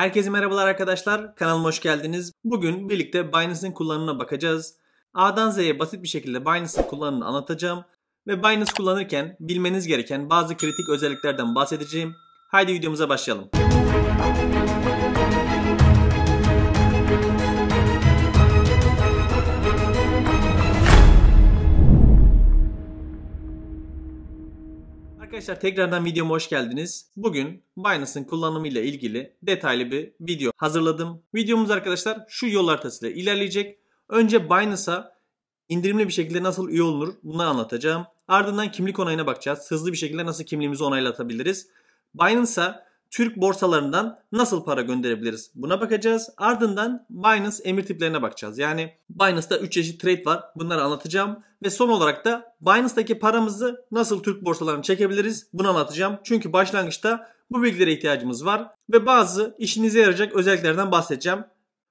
Herkese merhabalar arkadaşlar. Kanalıma hoş geldiniz. Bugün birlikte Binance'in kullanımına bakacağız. A'dan Z'ye basit bir şekilde Binance'in kullanımını anlatacağım. Ve Binance kullanırken bilmeniz gereken bazı kritik özelliklerden bahsedeceğim. Haydi videomuza başlayalım. Arkadaşlar tekrardan videoma hoş geldiniz. Bugün Binance'ın kullanımıyla ilgili detaylı bir video hazırladım. Videomuz arkadaşlar şu yol haritasıyla ilerleyecek. Önce Binance'a indirimli bir şekilde nasıl üye olunur bunu anlatacağım. Ardından kimlik onayına bakacağız. Hızlı bir şekilde nasıl kimliğimizi onaylatabiliriz. Binance'a Türk borsalarından nasıl para gönderebiliriz? Buna bakacağız. Ardından Binance emir tiplerine bakacağız. Yani Binance'da 3 çeşit trade var. Bunları anlatacağım. Ve son olarak da Binance'daki paramızı nasıl Türk borsalarına çekebiliriz? Bunu anlatacağım. Çünkü başlangıçta bu bilgilere ihtiyacımız var. Ve bazı işinize yarayacak özelliklerden bahsedeceğim.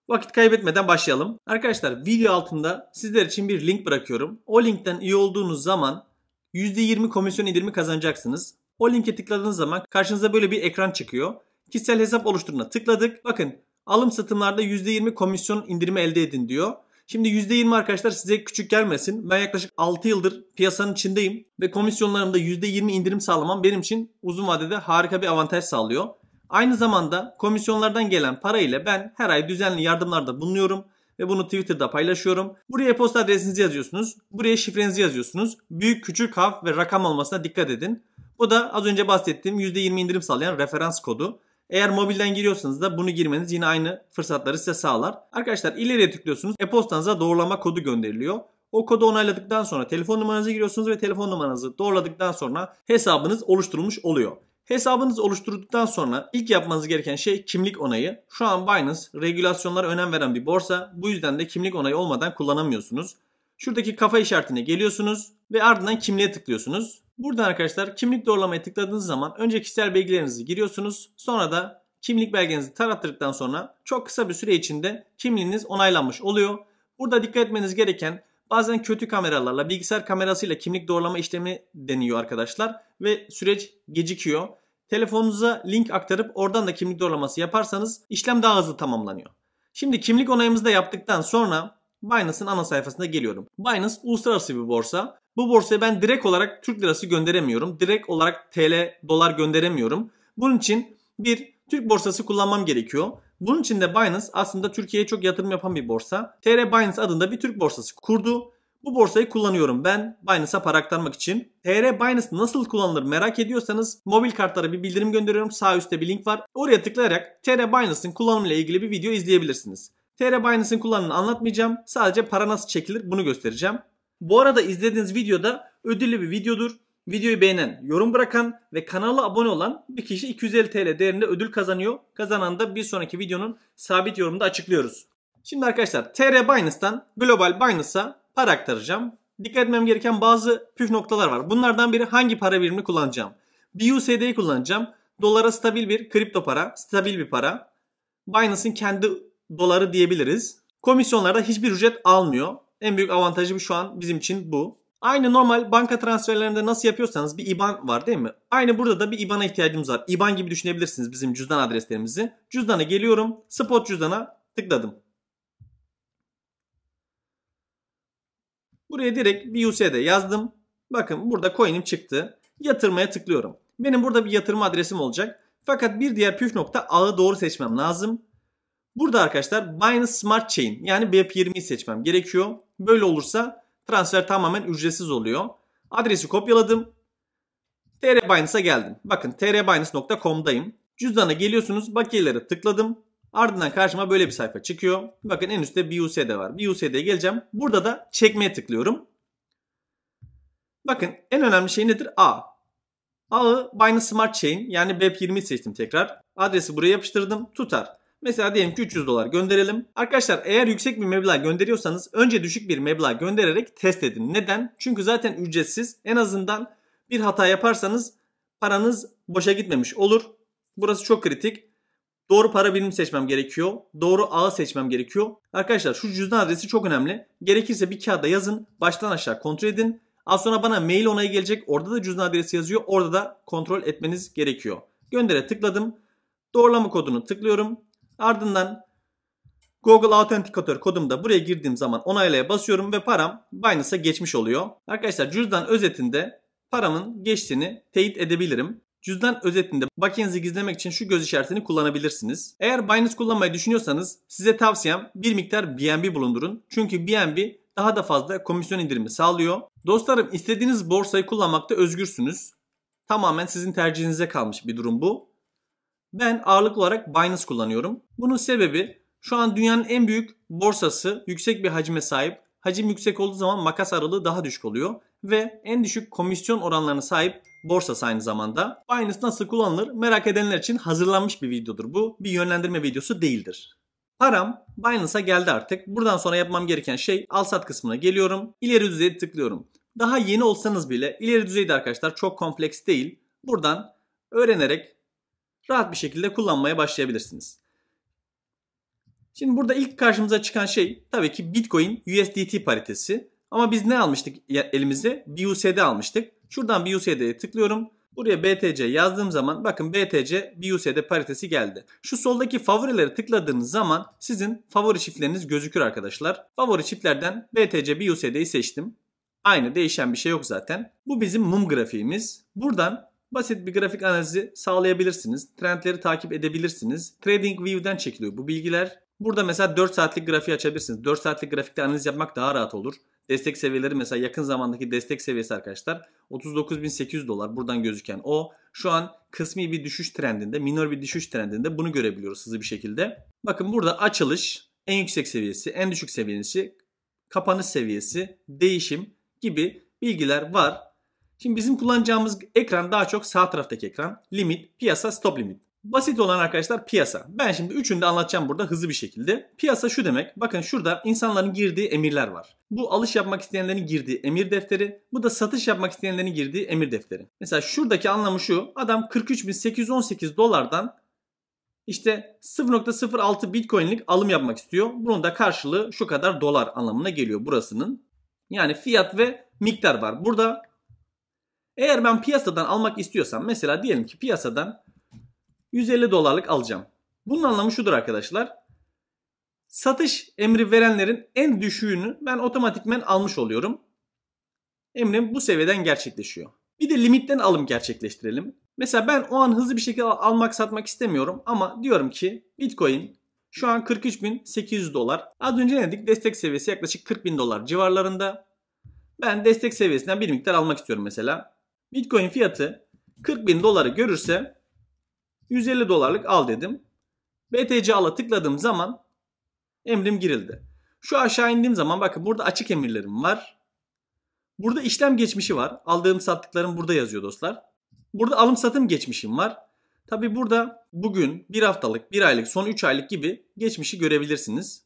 Vakit kaybetmeden başlayalım. Arkadaşlar video altında sizler için bir link bırakıyorum. O linkten iyi olduğunuz zaman %20 komisyon indirimi kazanacaksınız. O linke tıkladığınız zaman karşınıza böyle bir ekran çıkıyor. Kişisel hesap oluşturuna tıkladık. Bakın alım satımlarda %20 komisyon indirimi elde edin diyor. Şimdi %20 arkadaşlar size küçük gelmesin. Ben yaklaşık 6 yıldır piyasanın içindeyim ve komisyonlarımda %20 indirim sağlamam benim için uzun vadede harika bir avantaj sağlıyor. Aynı zamanda komisyonlardan gelen parayla ben her ay düzenli yardımlarda bulunuyorum ve bunu Twitter'da paylaşıyorum. Buraya posta adresinizi yazıyorsunuz. Buraya şifrenizi yazıyorsunuz. Büyük, küçük harf ve rakam olmasına dikkat edin. Bu da az önce bahsettiğim %20 indirim sağlayan referans kodu. Eğer mobilden giriyorsanız da bunu girmeniz yine aynı fırsatları size sağlar. Arkadaşlar ileriye tıklıyorsunuz. E-postanıza doğrulama kodu gönderiliyor. O kodu onayladıktan sonra telefon numaranızı giriyorsunuz ve telefon numaranızı doğruladıktan sonra hesabınız oluşturulmuş oluyor. Hesabınız oluşturduktan sonra ilk yapmanız gereken şey kimlik onayı. Şu an Binance regülasyonlara önem veren bir borsa. Bu yüzden de kimlik onayı olmadan kullanamıyorsunuz. Şuradaki kafa işaretine geliyorsunuz ve ardından kimliğe tıklıyorsunuz. Buradan arkadaşlar kimlik doğrulamaya tıkladığınız zaman önce kişisel bilgilerinizi giriyorsunuz. Sonra da kimlik belgenizi tarattırdıktan sonra çok kısa bir süre içinde kimliğiniz onaylanmış oluyor. Burada dikkat etmeniz gereken bazen kötü kameralarla bilgisayar kamerasıyla kimlik doğrulama işlemi deniyor arkadaşlar ve süreç gecikiyor. Telefonunuza link aktarıp oradan da kimlik doğrulaması yaparsanız işlem daha hızlı tamamlanıyor. Şimdi kimlik onayımızı da yaptıktan sonra Binance'ın ana sayfasına geliyorum. Binance uluslararası bir borsa bu borsaya ben direkt olarak Türk lirası gönderemiyorum. Direkt olarak TL, dolar gönderemiyorum. Bunun için bir Türk borsası kullanmam gerekiyor. Bunun için de Binance aslında Türkiye'ye çok yatırım yapan bir borsa. TR Binance adında bir Türk borsası kurdu. Bu borsayı kullanıyorum ben Binance'a para aktarmak için. TR Binance nasıl kullanılır merak ediyorsanız mobil kartlara bir bildirim gönderiyorum. Sağ üstte bir link var. Oraya tıklayarak TR Binance'ın kullanımıyla ilgili bir video izleyebilirsiniz. TR Binance'ın kullanımını anlatmayacağım. Sadece para nasıl çekilir bunu göstereceğim. Bu arada izlediğiniz videoda ödüllü bir videodur. Videoyu beğenen, yorum bırakan ve kanala abone olan bir kişi 250 TL değerinde ödül kazanıyor. Kazanan da bir sonraki videonun sabit yorumunda açıklıyoruz. Şimdi arkadaşlar TR Binance'tan Global Binance'a para aktaracağım. Dikkat etmem gereken bazı püf noktalar var. Bunlardan biri hangi para birimini kullanacağım. BUSD'yi kullanacağım. Dolara stabil bir kripto para, stabil bir para. Binance'ın kendi doları diyebiliriz. Komisyonlarda hiçbir ücret almıyor. En büyük avantajı şu an bizim için bu. Aynı normal banka transferlerinde nasıl yapıyorsanız bir IBAN var değil mi? Aynı burada da bir IBAN'a ihtiyacımız var. IBAN gibi düşünebilirsiniz bizim cüzdan adreslerimizi. Cüzdana geliyorum. Spot cüzdana tıkladım. Buraya direkt bir USD yazdım. Bakın burada coin'im çıktı. Yatırmaya tıklıyorum. Benim burada bir yatırma adresim olacak. Fakat bir diğer püf nokta ağı doğru seçmem lazım. Burada arkadaşlar Binance Smart Chain yani BEP20'yi seçmem gerekiyor. Böyle olursa transfer tamamen ücretsiz oluyor. Adresi kopyaladım. TR Binance'a geldim. Bakın trbinance.com'dayım. Cüzdana geliyorsunuz. Bakiyelere tıkladım. Ardından karşıma böyle bir sayfa çıkıyor. Bakın en üstte BUSD var. BUSD'ye geleceğim. Burada da çekmeye tıklıyorum. Bakın en önemli şey nedir? A. Ağı Binance Smart Chain yani BEP20 seçtim tekrar. Adresi buraya yapıştırdım. Tutar. Mesela diyelim ki 300 dolar gönderelim. Arkadaşlar eğer yüksek bir meblağ gönderiyorsanız önce düşük bir meblağ göndererek test edin. Neden? Çünkü zaten ücretsiz. En azından bir hata yaparsanız paranız boşa gitmemiş olur. Burası çok kritik. Doğru para birimi seçmem gerekiyor. Doğru ağı seçmem gerekiyor. Arkadaşlar şu cüzdan adresi çok önemli. Gerekirse bir kağıda yazın. Baştan aşağı kontrol edin. Az sonra bana mail onayı gelecek. Orada da cüzdan adresi yazıyor. Orada da kontrol etmeniz gerekiyor. Göndere tıkladım. Doğrulama kodunu tıklıyorum. Ardından Google Authenticator kodumu da buraya girdiğim zaman onaylaya basıyorum ve param Binance'a geçmiş oluyor. Arkadaşlar cüzdan özetinde paramın geçtiğini teyit edebilirim. Cüzdan özetinde bakiyenizi gizlemek için şu göz işaretini kullanabilirsiniz. Eğer Binance kullanmayı düşünüyorsanız size tavsiyem bir miktar BNB bulundurun. Çünkü BNB daha da fazla komisyon indirimi sağlıyor. Dostlarım istediğiniz borsayı kullanmakta özgürsünüz. Tamamen sizin tercihinize kalmış bir durum bu. Ben ağırlıklı olarak Binance kullanıyorum. Bunun sebebi şu an dünyanın en büyük borsası yüksek bir hacme sahip. Hacim yüksek olduğu zaman makas aralığı daha düşük oluyor ve en düşük komisyon oranlarına sahip borsası aynı zamanda. Binance nasıl kullanılır merak edenler için hazırlanmış bir videodur bu. Bir yönlendirme videosu değildir. Param Binance'a geldi artık. Buradan sonra yapmam gereken şey al sat kısmına geliyorum. İleri düzeye tıklıyorum. Daha yeni olsanız bile ileri düzeyde arkadaşlar çok kompleks değil. Buradan öğrenerek rahat bir şekilde kullanmaya başlayabilirsiniz. Şimdi burada ilk karşımıza çıkan şey tabii ki Bitcoin USDT paritesi. Ama biz ne almıştık elimizde? BUSD almıştık. Şuradan BUSD'ye tıklıyorum. Buraya BTC yazdığım zaman bakın BTC BUSD paritesi geldi. Şu soldaki favorileri tıkladığınız zaman sizin favori çiftleriniz gözükür arkadaşlar. Favori çiftlerden BTC BUSD'yi seçtim. Aynı değişen bir şey yok zaten. Bu bizim mum grafiğimiz. Buradan Basit bir grafik analizi sağlayabilirsiniz. Trendleri takip edebilirsiniz. Trading View'den çekiliyor bu bilgiler. Burada mesela 4 saatlik grafiği açabilirsiniz. 4 saatlik grafikte analiz yapmak daha rahat olur. Destek seviyeleri mesela yakın zamandaki destek seviyesi arkadaşlar 39.800 dolar buradan gözüken o. Şu an kısmi bir düşüş trendinde, minor bir düşüş trendinde bunu görebiliyoruz hızlı bir şekilde. Bakın burada açılış, en yüksek seviyesi, en düşük seviyesi, kapanış seviyesi, değişim gibi bilgiler var. Şimdi bizim kullanacağımız ekran daha çok sağ taraftaki ekran. Limit, piyasa, stop limit. Basit olan arkadaşlar piyasa. Ben şimdi üçünü de anlatacağım burada hızlı bir şekilde. Piyasa şu demek. Bakın şurada insanların girdiği emirler var. Bu alış yapmak isteyenlerin girdiği emir defteri. Bu da satış yapmak isteyenlerin girdiği emir defteri. Mesela şuradaki anlamı şu. Adam 43.818 dolardan işte 0.06 bitcoinlik alım yapmak istiyor. Bunun da karşılığı şu kadar dolar anlamına geliyor burasının. Yani fiyat ve miktar var. Burada eğer ben piyasadan almak istiyorsam mesela diyelim ki piyasadan 150 dolarlık alacağım. Bunun anlamı şudur arkadaşlar. Satış emri verenlerin en düşüğünü ben otomatikmen almış oluyorum. Emrim bu seviyeden gerçekleşiyor. Bir de limitten alım gerçekleştirelim. Mesela ben o an hızlı bir şekilde almak satmak istemiyorum ama diyorum ki Bitcoin şu an 43.800 dolar. Az önce ne dedik? Destek seviyesi yaklaşık 40.000 dolar civarlarında. Ben destek seviyesinden bir miktar almak istiyorum mesela. Bitcoin fiyatı 40 bin doları görürse 150 dolarlık al dedim. BTC al'a tıkladığım zaman emrim girildi. Şu aşağı indiğim zaman bakın burada açık emirlerim var. Burada işlem geçmişi var. Aldığım sattıklarım burada yazıyor dostlar. Burada alım satım geçmişim var. Tabi burada bugün bir haftalık, bir aylık, son 3 aylık gibi geçmişi görebilirsiniz.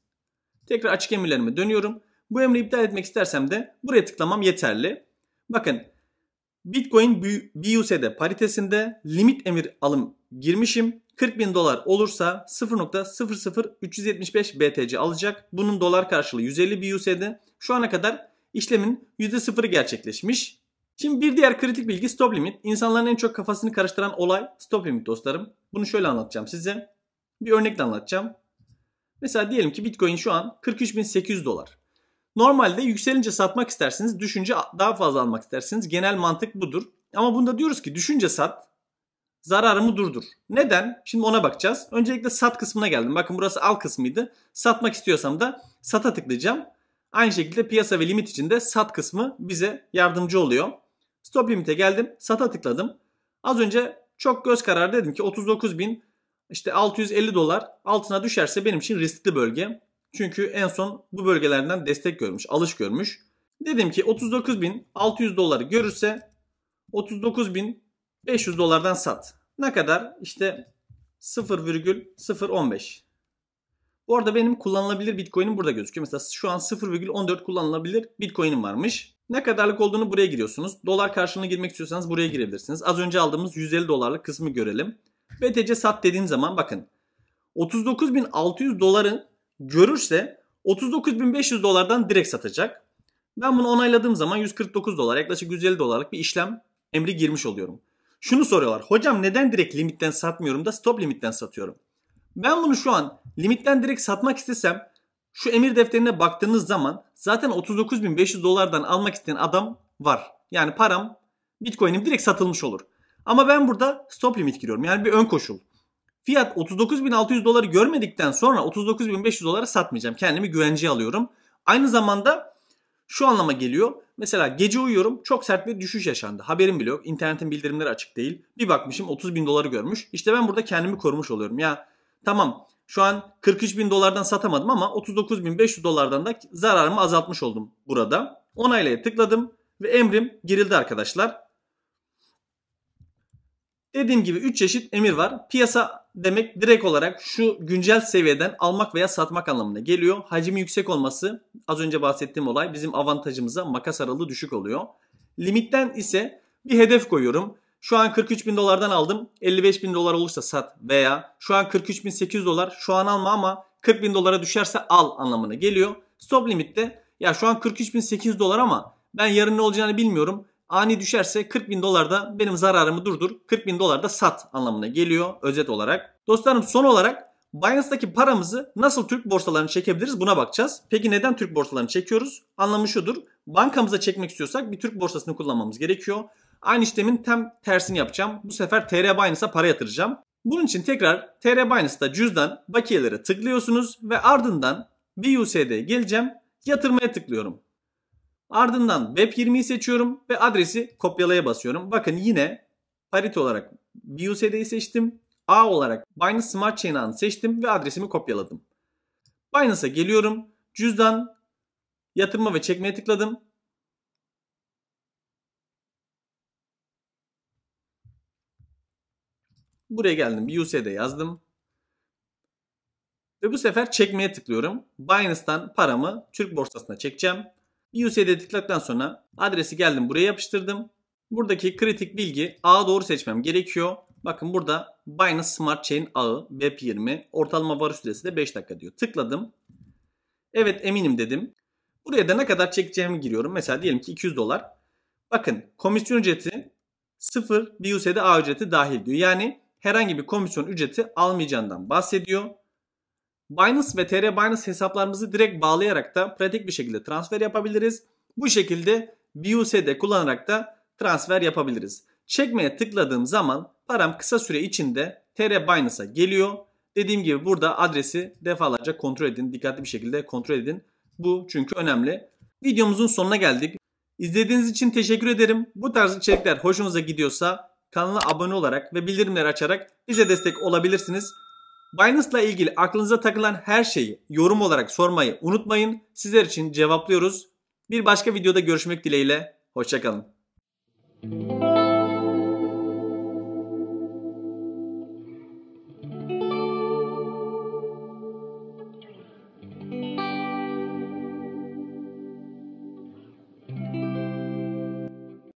Tekrar açık emirlerime dönüyorum. Bu emri iptal etmek istersem de buraya tıklamam yeterli. Bakın Bitcoin BUSD paritesinde limit emir alım girmişim. 40 bin dolar olursa 0.00375 BTC alacak. Bunun dolar karşılığı 150 BUSD. Şu ana kadar işlemin %0'ı gerçekleşmiş. Şimdi bir diğer kritik bilgi stop limit. İnsanların en çok kafasını karıştıran olay stop limit dostlarım. Bunu şöyle anlatacağım size. Bir örnekle anlatacağım. Mesela diyelim ki Bitcoin şu an 43.800 dolar. Normalde yükselince satmak istersiniz, düşünce daha fazla almak istersiniz. Genel mantık budur. Ama bunda diyoruz ki düşünce sat, zararımı durdur. Neden? Şimdi ona bakacağız. Öncelikle sat kısmına geldim. Bakın burası al kısmıydı. Satmak istiyorsam da sata tıklayacağım. Aynı şekilde piyasa ve limit içinde sat kısmı bize yardımcı oluyor. Stop limite geldim. Sata tıkladım. Az önce çok göz kararı dedim ki 39 bin işte 650 dolar altına düşerse benim için riskli bölge. Çünkü en son bu bölgelerden destek görmüş, alış görmüş. Dedim ki 39.600 doları görürse 39.500 dolardan sat. Ne kadar? İşte 0,015. Bu arada benim kullanılabilir bitcoin'im burada gözüküyor. Mesela şu an 0,14 kullanılabilir bitcoin'im varmış. Ne kadarlık olduğunu buraya giriyorsunuz. Dolar karşılığını girmek istiyorsanız buraya girebilirsiniz. Az önce aldığımız 150 dolarlık kısmı görelim. BTC sat dediğim zaman bakın 39.600 doların görürse 39.500 dolardan direkt satacak. Ben bunu onayladığım zaman 149 dolar yaklaşık 150 dolarlık bir işlem emri girmiş oluyorum. Şunu soruyorlar. Hocam neden direkt limitten satmıyorum da stop limitten satıyorum? Ben bunu şu an limitten direkt satmak istesem şu emir defterine baktığınız zaman zaten 39.500 dolardan almak isteyen adam var. Yani param Bitcoin'im direkt satılmış olur. Ama ben burada stop limit giriyorum. Yani bir ön koşul. Fiyat 39.600 doları görmedikten sonra 39.500 dolara satmayacağım. Kendimi güvenceye alıyorum. Aynı zamanda şu anlama geliyor. Mesela gece uyuyorum çok sert bir düşüş yaşandı. Haberim bile yok. İnternetin bildirimleri açık değil. Bir bakmışım 30 bin doları görmüş. İşte ben burada kendimi korumuş oluyorum. Ya tamam şu an 43 bin dolardan satamadım ama 39.500 dolardan da zararımı azaltmış oldum burada. Onaylaya tıkladım ve emrim girildi arkadaşlar. Dediğim gibi 3 çeşit emir var. Piyasa demek direkt olarak şu güncel seviyeden almak veya satmak anlamına geliyor. Hacmi yüksek olması az önce bahsettiğim olay bizim avantajımıza makas aralığı düşük oluyor. Limitten ise bir hedef koyuyorum. Şu an 43 bin dolardan aldım. 55 bin dolar olursa sat veya şu an 43 bin 800 dolar şu an alma ama 40 bin dolara düşerse al anlamına geliyor. Stop limitte ya şu an 43 bin 800 dolar ama ben yarın ne olacağını bilmiyorum ani düşerse 40 bin dolar da benim zararımı durdur 40 bin dolar da sat anlamına geliyor özet olarak. Dostlarım son olarak Binance'daki paramızı nasıl Türk borsalarını çekebiliriz buna bakacağız. Peki neden Türk borsalarını çekiyoruz? Anlamı şudur. Bankamıza çekmek istiyorsak bir Türk borsasını kullanmamız gerekiyor. Aynı işlemin tam tersini yapacağım. Bu sefer TR Binance'a para yatıracağım. Bunun için tekrar TR Binance'da cüzdan bakiyelere tıklıyorsunuz ve ardından BUSD geleceğim. Yatırmaya tıklıyorum. Ardından web20'yi seçiyorum ve adresi kopyalaya basıyorum. Bakın yine parite olarak BUSD'yi seçtim. A olarak Binance Smart Chain ağını seçtim ve adresimi kopyaladım. Binance'a geliyorum. Cüzdan, yatırma ve çekmeye tıkladım. Buraya geldim. BUSD yazdım. Ve bu sefer çekmeye tıklıyorum. Binance'tan paramı Türk borsasına çekeceğim. USD'ye tıkladıktan sonra adresi geldim buraya yapıştırdım. Buradaki kritik bilgi ağa doğru seçmem gerekiyor. Bakın burada Binance Smart Chain ağı BEP20 ortalama varış süresi de 5 dakika diyor. Tıkladım. Evet eminim dedim. Buraya da ne kadar çekeceğimi giriyorum. Mesela diyelim ki 200 dolar. Bakın komisyon ücreti 0 BUSD A ücreti dahil diyor. Yani herhangi bir komisyon ücreti almayacağından bahsediyor. Binance ve TR Binance hesaplarımızı direkt bağlayarak da pratik bir şekilde transfer yapabiliriz. Bu şekilde BUSD kullanarak da transfer yapabiliriz. Çekmeye tıkladığım zaman param kısa süre içinde TR Binance'a geliyor. Dediğim gibi burada adresi defalarca kontrol edin. Dikkatli bir şekilde kontrol edin. Bu çünkü önemli. Videomuzun sonuna geldik. İzlediğiniz için teşekkür ederim. Bu tarz içerikler hoşunuza gidiyorsa kanala abone olarak ve bildirimleri açarak bize destek olabilirsiniz. Binance'la ilgili aklınıza takılan her şeyi yorum olarak sormayı unutmayın. Sizler için cevaplıyoruz. Bir başka videoda görüşmek dileğiyle. Hoşçakalın. Müzik